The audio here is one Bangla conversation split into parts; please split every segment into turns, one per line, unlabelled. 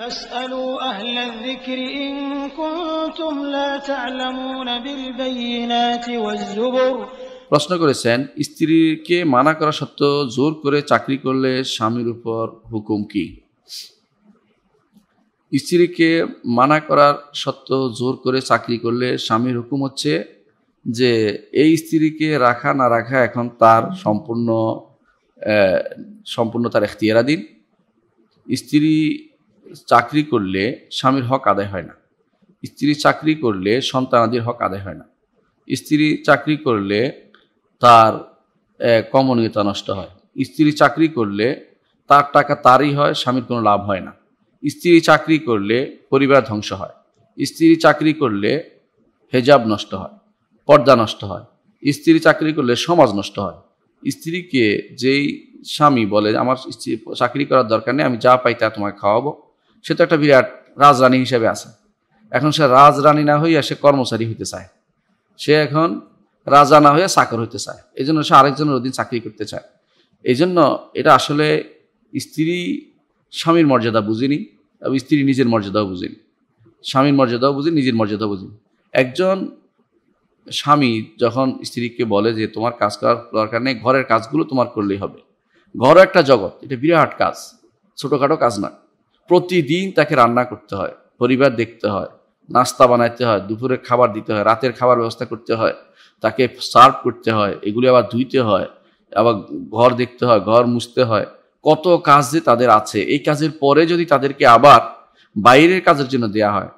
প্রশ্ন করেছেন স্ত্রীকে মানা করা সত্ত্বেও জোর করে চাকরি করলে স্বামীর উপর হুকুম কি স্ত্রীকে মানা করার সত্ত্বেও জোর করে চাকরি করলে স্বামীর হুকুম হচ্ছে যে এই স্ত্রীকে রাখা না রাখা এখন তার সম্পূর্ণ সম্পূর্ণ তার এখতিয়ারাধীন স্ত্রী চাকরি করলে স্বামীর হক আদায় হয় না স্ত্রী চাকরি করলে সন্তানাদির হক আদায় হয় না স্ত্রী চাকরি করলে তার কমনীয়তা নষ্ট হয় স্ত্রী চাকরি করলে তার টাকা তারই হয় স্বামীর কোনো লাভ হয় না স্ত্রী চাকরি করলে পরিবার ধ্বংস হয় স্ত্রী চাকরি করলে হেজাব নষ্ট হয় পর্দা নষ্ট হয় স্ত্রী চাকরি করলে সমাজ নষ্ট হয় স্ত্রীকে যেই স্বামী বলে আমার স্ত্রী চাকরি করার দরকার নেই আমি যা পাই তা তোমাকে খাওয়াবো সে তো একটা বিরাট রাজরানী হিসেবে আছে এখন সে রাজরানী না হইয়া সে কর্মচারী হইতে চায় সে এখন রাজা না হয়ে চাকর হইতে চায় এই জন্য সে আরেকজনের অধীন চাকরি করতে চায় এই জন্য এটা আসলে স্ত্রী স্বামীর মর্যাদা বুঝিনি এবং স্ত্রী নিজের মর্যাদাও বুঝিনি স্বামীর মর্যাদাও বুঝি নিজের মর্যাদা বুঝিনি একজন স্বামী যখন স্ত্রীকে বলে যে তোমার কাজ করার দরকার নেই ঘরের কাজগুলো তোমার করলেই হবে ঘর একটা জগৎ এটা বিরাট কাজ ছোটোখাটো কাজ না প্রতিদিন তাকে রান্না করতে হয় পরিবার দেখতে হয় নাস্তা বানাইতে হয় দুপুরে খাবার দিতে হয় রাতের খাবার ব্যবস্থা করতে হয় তাকে সার্ভ করতে হয় এগুলি আবার ধুইতে হয় আবার ঘর দেখতে হয় ঘর মুছতে হয় কত কাজ যে তাদের আছে এই কাজের পরে যদি তাদেরকে আবার বাইরের কাজের জন্য দেয়া হয়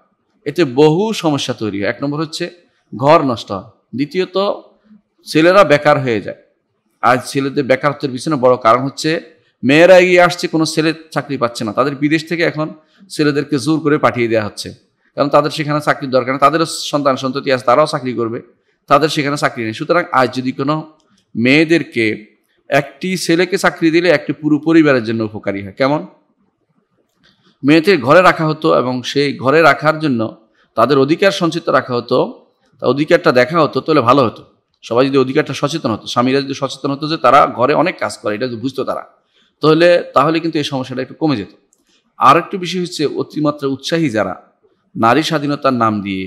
এতে বহু সমস্যা তৈরি হয় এক নম্বর হচ্ছে ঘর নষ্ট হয় দ্বিতীয়ত ছেলেরা বেকার হয়ে যায় আজ ছেলেদের বেকারত্বের পিছনে বড় কারণ হচ্ছে মেয়েরা এগিয়ে আসছে কোনো ছেলে চাকরি পাচ্ছে না তাদের বিদেশ থেকে এখন ছেলেদেরকে জোর করে পাঠিয়ে দেওয়া হচ্ছে কারণ তাদের সেখানে চাকরির দরকার নেই তাদেরও সন্তান সন্ততি আছে তারাও চাকরি করবে তাদের সেখানে চাকরি নেই সুতরাং আজ যদি কোনো মেয়েদেরকে একটি ছেলেকে চাকরি দিলে একটি পুরো পরিবারের জন্য উপকারী হয় কেমন মেয়েদের ঘরে রাখা হতো এবং সেই ঘরে রাখার জন্য তাদের অধিকার সঞ্চিত রাখা হতো তা অধিকারটা দেখা হতো তাহলে ভালো হতো সবাই যদি অধিকারটা সচেতন হতো স্বামীরা যদি সচেতন হতো যে তারা ঘরে অনেক কাজ করে এটা বুঝতো তারা তাহলে তাহলে কিন্তু এই সমস্যাটা একটু কমে যেত আর একটু বিষয় হচ্ছে অতিমাত্রা উৎসাহী যারা নারী স্বাধীনতার নাম দিয়ে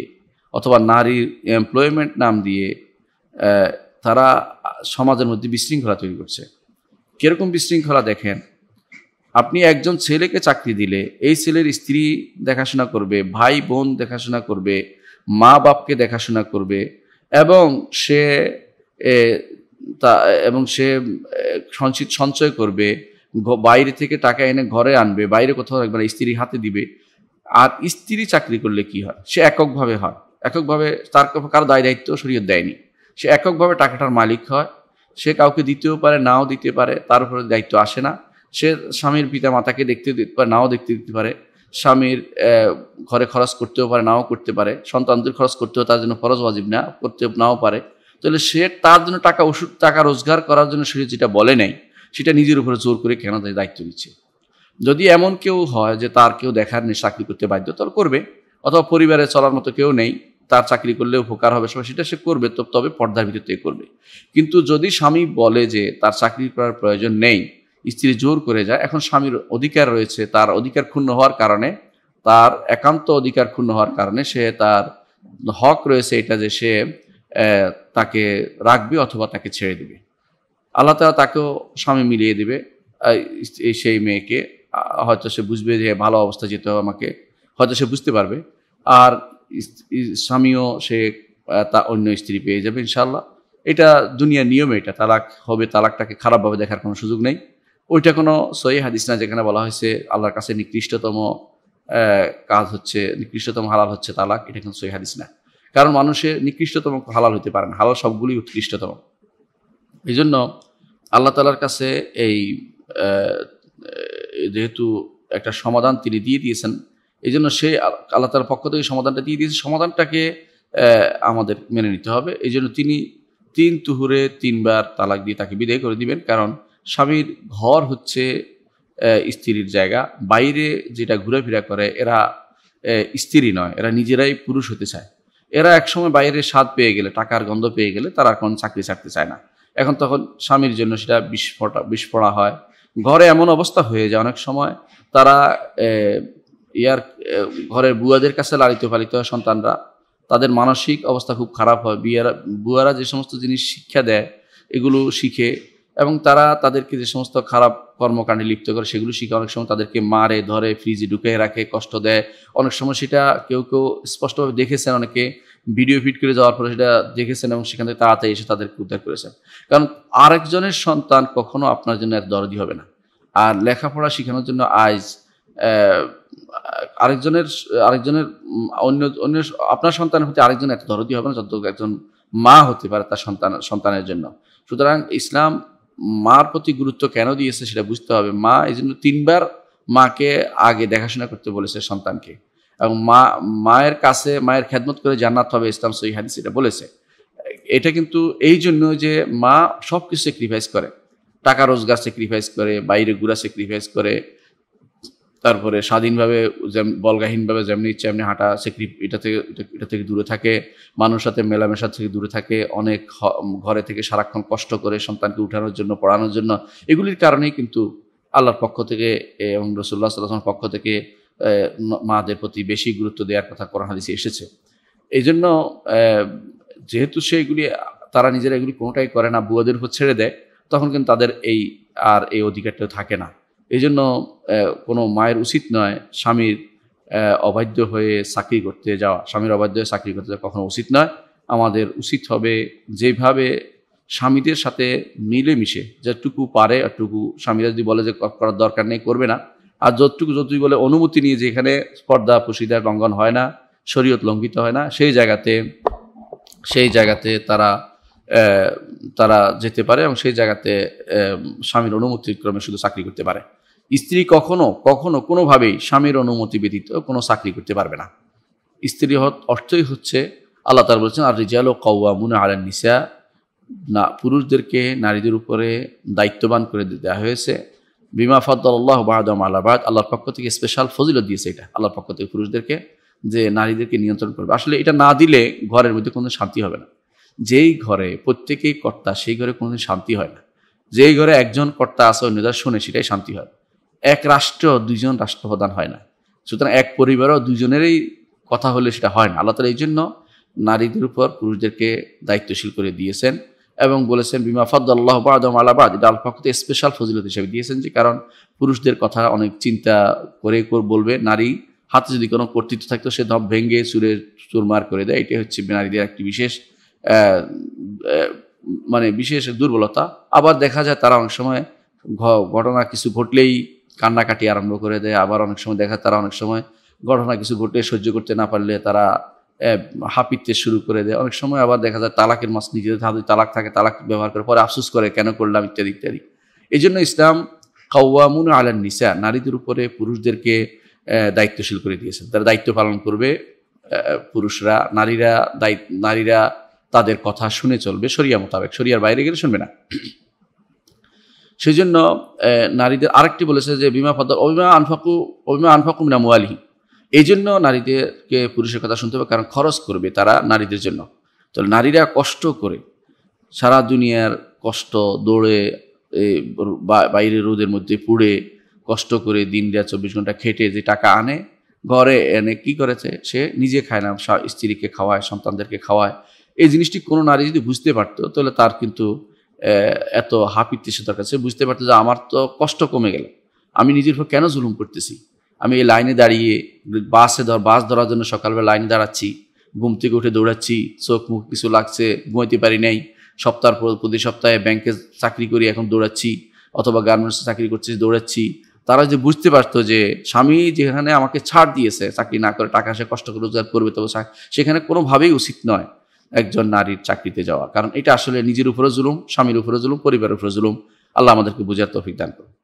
অথবা নারীর এমপ্লয়মেন্ট নাম দিয়ে তারা সমাজের মধ্যে বিশৃঙ্খলা তৈরি করছে কীরকম বিশৃঙ্খলা দেখেন আপনি একজন ছেলেকে চাকরি দিলে এই ছেলের স্ত্রী দেখাশোনা করবে ভাই বোন দেখাশোনা করবে মা বাপকে দেখাশোনা করবে এবং সে তা এবং সে সঞ্চিত সঞ্চয় করবে বাইরে থেকে টাকা এনে ঘরে আনবে বাইরে কোথাও রাখবে না স্ত্রীর হাতে দিবে আর স্ত্রী চাকরি করলে কি হয় সে এককভাবে হয় এককভাবে তার কারো দায় দায়িত্ব শরীয়ত দেয়নি সে এককভাবে টাকাটার মালিক হয় সে কাউকে দিতেও পারে নাও দিতে পারে তার উপরে দায়িত্ব আসে না সে স্বামীর পিতা মাতাকে দেখতে দিতে পারে নাও দেখতে দিতে পারে স্বামীর ঘরে খরচ করতেও পারে নাও করতে পারে সন্তানদের খরচ করতেও তার জন্য খরচ অজীব না করতে নাও পারে তাহলে সে তার জন্য টাকা ওষুধ টাকা রোজগার করার জন্য সে যেটা বলে নেয় সেটা নিজের উপরে জোর করে কেন তাদের দায়িত্ব নিচ্ছে যদি এমন কেউ হয় যে তার কেউ দেখার নেই চাকরি করতে বাধ্য তাহলে করবে অথবা পরিবারে চলার মতো কেউ নেই তার চাকরি করলে উপকার হবে সবাই সেটা সে করবে তো তবে পর্দার ভিতর থেকে করবে কিন্তু যদি স্বামী বলে যে তার চাকরি করার প্রয়োজন নেই স্ত্রী জোর করে যায় এখন স্বামীর অধিকার রয়েছে তার অধিকার ক্ষুণ্ণ হওয়ার কারণে তার একান্ত অধিকার ক্ষুণ্ণ হওয়ার কারণে সে তার হক রয়েছে এটা যে সে তাকে রাখবে অথবা তাকে ছেড়ে দেবে আল্লাহ তালা তাকেও স্বামী মিলিয়ে দেবে সেই মেয়েকে হয়তো সে বুঝবে যে ভালো অবস্থা যেতে হবে আমাকে হয়তো সে বুঝতে পারবে আর স্বামীও সে তা অন্য স্ত্রী পেয়ে যাবে ইনশাল্লাহ এটা দুনিয়ার নিয়ম এটা তালাক হবে তালাকটাকে খারাপভাবে দেখার কোনো সুযোগ নেই ওইটা কোনো সহি হাদিস না যেখানে বলা হয়েছে আল্লাহর কাছে নিকৃষ্টতম কাজ হচ্ছে নিকৃষ্টতম হালাল হচ্ছে তালাক এটা কোনো সহি হাদিস না কারণ মানুষের নিকৃষ্টতম হালাল হতে পারে না হালাল সবগুলি উৎকৃষ্টতম এই জন্য আল্লাহ তালার কাছে এই যেহেতু একটা সমাধান তিনি দিয়ে দিয়েছেন এই জন্য সে আল্লাহ তালার পক্ষ থেকে সমাধানটা দিয়ে দিয়েছে সমাধানটাকে আমাদের মেনে নিতে হবে এই জন্য তিনি তিন তুহুরে তিনবার তালাক দিয়ে তাকে বিদায় করে দিবেন কারণ স্বামীর ঘর হচ্ছে স্ত্রীর জায়গা বাইরে যেটা ঘুরেফিরা করে এরা স্ত্রী নয় এরা নিজেরাই পুরুষ হতে চায় এরা একসময় বাইরে স্বাদ পেয়ে গেলে টাকার গন্ধ পেয়ে গেলে তারা এখন চাকরি ছাড়তে চায় না এখন তখন স্বামীর জন্য সেটা বিস্ফোটা বিস্ফোড়া হয় ঘরে এমন অবস্থা হয়ে যায় অনেক সময় তারা ইয়ার ঘরের বুয়াদের কাছে লালিত পালিত হয় সন্তানরা তাদের মানসিক অবস্থা খুব খারাপ হয় বিয়ারা বুয়ারা যে সমস্ত জিনিস শিক্ষা দেয় এগুলো শিখে এবং তারা তাদেরকে যে সমস্ত খারাপ কর্মকাণ্ডে লিপ্ত করে সেগুলো শিখে অনেক সময় তাদেরকে মারে ধরে ফ্রিজে ঢুকে রাখে কষ্ট দেয় অনেক সময় সেটা কেউ কেউ স্পষ্টভাবে দেখেছেন অনেকে ভিডিও ফিট করে যাওয়ার পরে সেটা দেখেছেন এবং সেখান থেকে তাড়াতাড়ি এসে তাদেরকে উদ্ধার করেছেন কারণ আরেকজনের সন্তান কখনো আপনার জন্য এক দরদি হবে না আর লেখাপড়া শেখানোর জন্য আজ আরেকজনের আরেকজনের অন্য অন্য আপনার সন্তানের প্রতি আরেকজন এত দরদি হবে না যত একজন মা হতে পারে তার সন্তান সন্তানের জন্য সুতরাং ইসলাম মার প্রতি গুরুত্ব কেন দিয়েছে সেটা বুঝতে হবে মা এই জন্য তিনবার মাকে আগে দেখাশোনা করতে বলেছে সন্তানকে এবং মা মায়ের কাছে মায়ের খেদমত করে জান্নাত হবে ইসলাম সহি হাদিস এটা বলেছে এটা কিন্তু এই জন্য যে মা সব কিছু স্যাক্রিফাইস করে টাকা রোজগার স্যাক্রিফাইস করে বাইরে ঘুরা স্যাক্রিফাইস করে তারপরে স্বাধীনভাবে বলগাহীনভাবে যেমনি ইচ্ছে এমনি হাঁটা সেক্রি এটা থেকে এটা থেকে দূরে থাকে মানুষ সাথে মেলামেশা থেকে দূরে থাকে অনেক ঘরে থেকে সারাক্ষণ কষ্ট করে সন্তানকে উঠানোর জন্য পড়ানোর জন্য এগুলির কারণেই কিন্তু আল্লাহর পক্ষ থেকে এবং রসুল্লাহ সাল্লাহ পক্ষ থেকে মাদের প্রতি বেশি গুরুত্ব দেওয়ার কথা কোরআন হাদিসে এসেছে এই জন্য যেহেতু সেগুলি তারা নিজেরা এগুলি কোনোটাই করে না বুয়াদের উপর ছেড়ে দেয় তখন কিন্তু তাদের এই আর এই অধিকারটা থাকে না এই জন্য কোনো মায়ের উচিত নয় স্বামীর অবাধ্য হয়ে চাকরি করতে যাওয়া স্বামীর অবাধ্য হয়ে চাকরি করতে যাওয়া কখনো উচিত নয় আমাদের উচিত হবে যেভাবে স্বামীদের সাথে মিলেমিশে যেটুকু পারে টুকু স্বামীরা যদি বলে যে করার দরকার নেই করবে না আর যতটুকু যতটুকু বলে অনুমতি নিয়ে যেখানে স্পর্ধা পুশিদার লঙ্ঘন হয় না শরীয়ত লঙ্ঘিত হয় না সেই জায়গাতে সেই জায়গাতে তারা তারা যেতে পারে এবং সেই জায়গাতে স্বামীর অনুমতির ক্রমে শুধু চাকরি করতে পারে স্ত্রী কখনো কখনো কোনোভাবেই স্বামীর অনুমতি ব্যতীত কোনো চাকরি করতে পারবে না স্ত্রী অর্থই হচ্ছে আল্লাহ তার বলছেন আর রিজাল ও মুনে আলেন নিসা না পুরুষদেরকে নারীদের উপরে দায়িত্ববান করে দেওয়া হয়েছে বিমা আল্লাহ বাহাদম আলাহাবাদ আল্লাহর পক্ষ থেকে স্পেশাল ফজিলত দিয়েছে এটা আল্লাহর পক্ষ থেকে পুরুষদেরকে যে নারীদেরকে নিয়ন্ত্রণ করবে আসলে এটা না দিলে ঘরের মধ্যে কোনো শান্তি হবে না যেই ঘরে প্রত্যেকেই কর্তা সেই ঘরে কোনো শান্তি হয় না যেই ঘরে একজন কর্তা আছে অন্যদের শুনে সেটাই শান্তি হয় এক রাষ্ট্র দুইজন রাষ্ট্রপ্রধান হয় না সুতরাং এক পরিবারও দুজনেরই কথা হলে সেটা হয় না আল্লাহ তালা এই জন্য নারীদের উপর পুরুষদেরকে দায়িত্বশীল করে দিয়েছেন এবং বলেছেন বিমা ফদ্দাল্লাহ বাদম আলাবাদ এটা আল স্পেশাল ফজিলত হিসেবে দিয়েছেন যে কারণ পুরুষদের কথা অনেক চিন্তা করে বলবে নারী হাতে যদি কোনো কর্তৃত্ব থাকতো সে ধপ ভেঙে চুরে চুরমার করে দেয় এটি হচ্ছে নারীদের একটি বিশেষ মানে বিশেষ দুর্বলতা আবার দেখা যায় তারা অনেক সময় ঘটনা কিছু ঘটলেই কান্নাকাটি আরম্ভ করে দেয় আবার অনেক সময় দেখা তারা অনেক সময় ঘটনা কিছু ঘটলে সহ্য করতে না পারলে তারা হাপিতে শুরু করে দেয় অনেক সময় আবার দেখা যায় তালাকের মাস নিজেদের হাতে তালাক থাকে তালাক ব্যবহার করে পরে আফসুস করে কেন করলাম ইত্যাদি ইত্যাদি এই জন্য ইসলাম কাওয়ামুন আলান নিসা নারীদের উপরে পুরুষদেরকে দায়িত্বশীল করে দিয়েছেন তারা দায়িত্ব পালন করবে পুরুষরা নারীরা দায়িত্ব নারীরা তাদের কথা শুনে চলবে সরিয়া মোতাবেক সরিয়ার বাইরে গেলে শুনবে না সেই জন্য নারীদের আরেকটি বলেছে যে বিমা ফাদ অবিমা আনফাকু অবিমা আনফাকু মিনা মোয়ালিহী এই জন্য নারীদেরকে পুরুষের কথা শুনতে হবে কারণ খরচ করবে তারা নারীদের জন্য তাহলে নারীরা কষ্ট করে সারা দুনিয়ার কষ্ট দৌড়ে বাইরে রোদের মধ্যে পুড়ে কষ্ট করে দিন রাত চব্বিশ ঘন্টা খেটে যে টাকা আনে ঘরে এনে কি করেছে সে নিজে খায় না স্ত্রীকে খাওয়ায় সন্তানদেরকে খাওয়ায় এই জিনিসটি কোনো নারী যদি বুঝতে পারতো তাহলে তার কিন্তু এত হাপিত্যে সে তার কাছে বুঝতে পারতো যে আমার তো কষ্ট কমে গেল আমি নিজের উপর কেন জুলুম করতেছি আমি এই লাইনে দাঁড়িয়ে বাসে ধর বাস ধরার জন্য সকালবেলা লাইনে দাঁড়াচ্ছি ঘুম থেকে উঠে দৌড়াচ্ছি চোখ মুখ কিছু লাগছে ঘুমাইতে পারি নাই সপ্তাহ প্রতি সপ্তাহে ব্যাংকে চাকরি করি এখন দৌড়াচ্ছি অথবা গার্মেন্টসে চাকরি করছি দৌড়াচ্ছি তারা যে বুঝতে পারতো যে স্বামী যেখানে আমাকে ছাড় দিয়েছে চাকরি না করে টাকা সে কষ্ট করে রোজগার করবে তবে সেখানে কোনোভাবেই উচিত নয় একজন নারীর চাকরিতে যাওয়া কারণ এটা আসলে নিজের উপরে জুলুম স্বামীর উপরে জুলুম পরিবারের উপরে জুলুম আল্লাহ আমাদেরকে বুঝার তৌফিক দান করুন